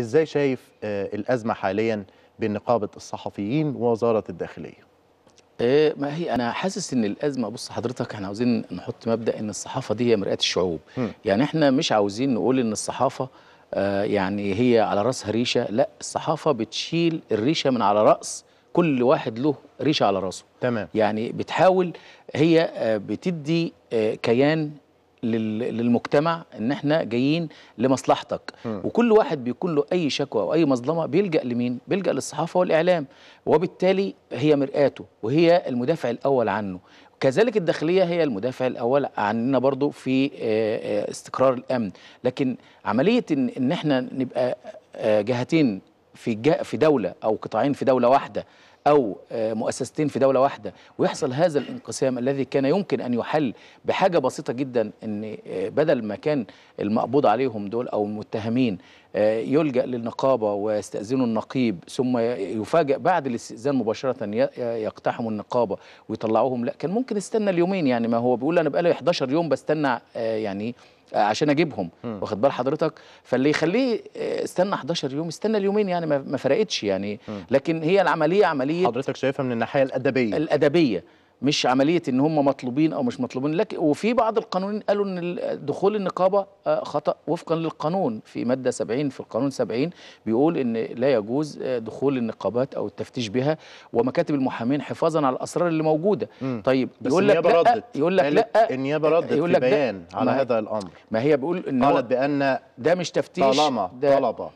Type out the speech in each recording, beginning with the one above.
ازاي شايف آه، الازمه حاليا بين نقابه الصحفيين ووزاره الداخليه آه، ما هي انا حاسس ان الازمه بص حضرتك احنا عاوزين نحط مبدا ان الصحافه دي هي مرآه الشعوب م. يعني احنا مش عاوزين نقول ان الصحافه آه، يعني هي على راسها ريشه لا الصحافه بتشيل الريشه من على راس كل واحد له ريشه على راسه تمام يعني بتحاول هي بتدي كيان للمجتمع ان احنا جايين لمصلحتك م. وكل واحد بيكون له اي شكوى او اي مظلمه بيلجا لمين بيلجا للصحافه والاعلام وبالتالي هي مرآته وهي المدافع الاول عنه كذلك الداخليه هي المدافع الاول عننا برضو في آه، آه، استقرار الامن لكن عمليه ان, إن احنا نبقى آه، جهتين في في دوله او قطاعين في دوله واحده أو آه، مؤسستين في دولة واحدة ويحصل هذا الانقسام الذي كان يمكن أن يحل بحاجة بسيطة جدا أن آه، بدل ما كان المقبوض عليهم دول أو المتهمين آه، يلجأ للنقابة ويستأذنه النقيب ثم يفاجأ بعد الاستئذان مباشرة يقتحموا النقابة ويطلعوهم لا كان ممكن استنى اليومين يعني ما هو بيقول أنا بقالي 11 يوم بستنى آه، يعني آه، عشان اجيبهم واخد بال حضرتك فاللي يخليه استنى 11 يوم استنى اليومين يعني ما فرقتش يعني لكن هي العمليه عمليه حضرتك شايفها من الناحيه الادبيه الادبيه مش عمليه ان هم مطلوبين او مش مطلوبين لكن وفي بعض القانونين قالوا ان دخول النقابه آه، خطا وفقا للقانون في ماده 70 في القانون 70 بيقول ان لا يجوز آه، دخول النقابات او التفتيش بها ومكاتب المحامين حفاظا على الاسرار اللي موجوده مم. طيب يقول لك لا يقول لك لا النيابه ردت في بيان على هذا الامر ما هي بيقول ان قالت بان ده مش تفتيش طالما طلب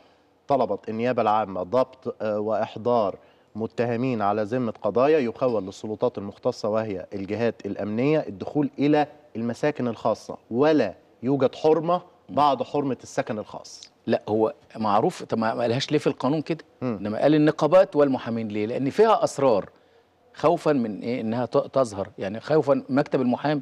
طلبت النيابه العامه ضبط آه، واحضار متهمين على ذمة قضايا يخول للسلطات المختصة وهي الجهات الأمنية الدخول إلى المساكن الخاصة ولا يوجد حرمة بعد حرمة السكن الخاص لا هو معروف طب ما قالهاش ليه في القانون كده انما قال النقابات والمحامين ليه لان فيها اسرار خوفا من ايه انها تظهر يعني خوفا مكتب المحامي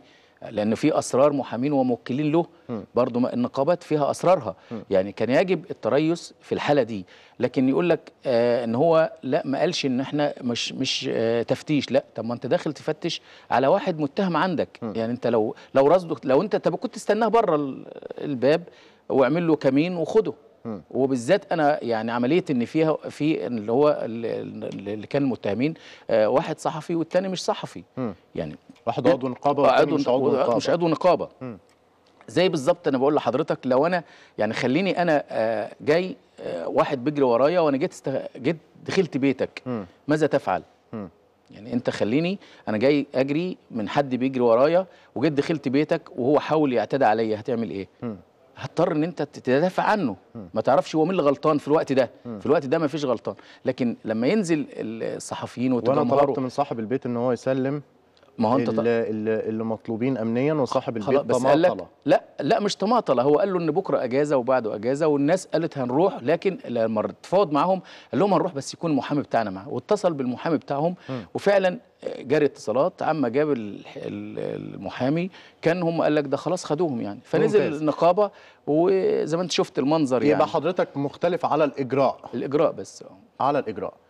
لان في اسرار محامين وموكلين له برضه النقابات فيها اسرارها يعني كان يجب التريث في الحاله دي لكن يقول لك آه ان هو لا ما قالش ان احنا مش مش آه تفتيش لا طب ما انت داخل تفتش على واحد متهم عندك يعني انت لو لو رصده لو انت طب كنت تستناه بره الباب واعمل له كمين وخده وبالذات انا يعني عمليه ان فيها في اللي هو اللي كان المتهمين آه، واحد صحفي والتاني مش صحفي يعني واحد عضو نقابه والتاني مش عضو نقابه مش عضو نقابه زي بالظبط انا بقول لحضرتك لو انا يعني خليني انا آه، جاي آه، واحد بيجري ورايا وانا جيت استغ... جيت دخلت بيتك ماذا تفعل؟ يعني انت خليني انا جاي اجري من حد بيجري ورايا وجيت دخلت بيتك وهو حاول يعتدى عليا هتعمل ايه؟ هتضطر ان انت تدافع عنه ما تعرفش هو مين اللي غلطان في الوقت ده في الوقت ده ما فيش غلطان لكن لما ينزل الصحفيين وتجمهره وانا طلبت من صاحب البيت ان هو يسلم ما هو انت اللي مطلوبين امنيا وصاحب البيت تماطله لا لا مش طماطله هو قال له ان بكره اجازه وبعده اجازه والناس قالت هنروح لكن لما تفاوض معاهم قال لهم هنروح بس يكون المحامي بتاعنا معاه واتصل بالمحامي بتاعهم م. وفعلا جاري اتصالات عما جاب المحامي كان هم قال لك ده خلاص خدوهم يعني فنزل ممتاز. النقابه وزي ما انت شفت المنظر يبقى يعني يبقى حضرتك مختلف على الاجراء الاجراء بس على الاجراء